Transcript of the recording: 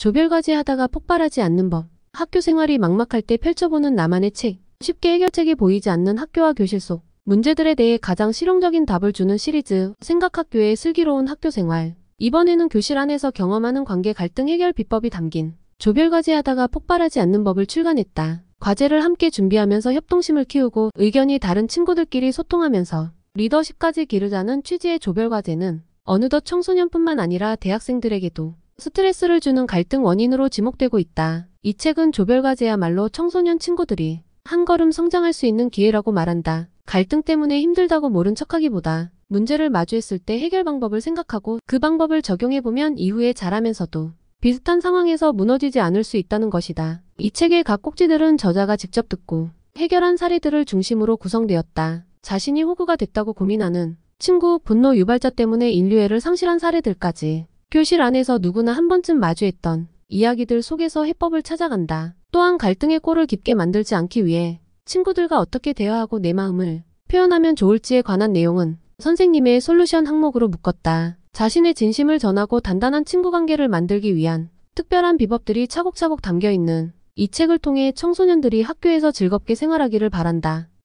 조별과제 하다가 폭발하지 않는 법. 학교 생활이 막막할 때 펼쳐보는 나만의 책. 쉽게 해결책이 보이지 않는 학교와 교실 속. 문제들에 대해 가장 실용적인 답을 주는 시리즈. 생각학교의 슬기로운 학교 생활. 이번에는 교실 안에서 경험하는 관계 갈등 해결 비법이 담긴 조별과제 하다가 폭발하지 않는 법을 출간했다. 과제를 함께 준비하면서 협동심을 키우고 의견이 다른 친구들끼리 소통하면서 리더십까지 기르자는 취지의 조별과제는 어느덧 청소년뿐만 아니라 대학생들에게도 스트레스를 주는 갈등 원인으로 지목되고 있다. 이 책은 조별과제야말로 청소년 친구들이 한 걸음 성장할 수 있는 기회라고 말한다. 갈등 때문에 힘들다고 모른 척하기보다 문제를 마주했을 때 해결 방법을 생각하고 그 방법을 적용해보면 이후에 자라면서도 비슷한 상황에서 무너지지 않을 수 있다는 것이다. 이 책의 각 꼭지들은 저자가 직접 듣고 해결한 사례들을 중심으로 구성되었다. 자신이 호구가 됐다고 고민하는 친구 분노 유발자 때문에 인류애를 상실한 사례들까지 교실 안에서 누구나 한 번쯤 마주했던 이야기들 속에서 해법을 찾아간다. 또한 갈등의 꼴을 깊게 만들지 않기 위해 친구들과 어떻게 대화하고 내 마음을 표현하면 좋을지에 관한 내용은 선생님의 솔루션 항목으로 묶었다. 자신의 진심을 전하고 단단한 친구 관계를 만들기 위한 특별한 비법들이 차곡차곡 담겨있는 이 책을 통해 청소년들이 학교에서 즐겁게 생활하기를 바란다.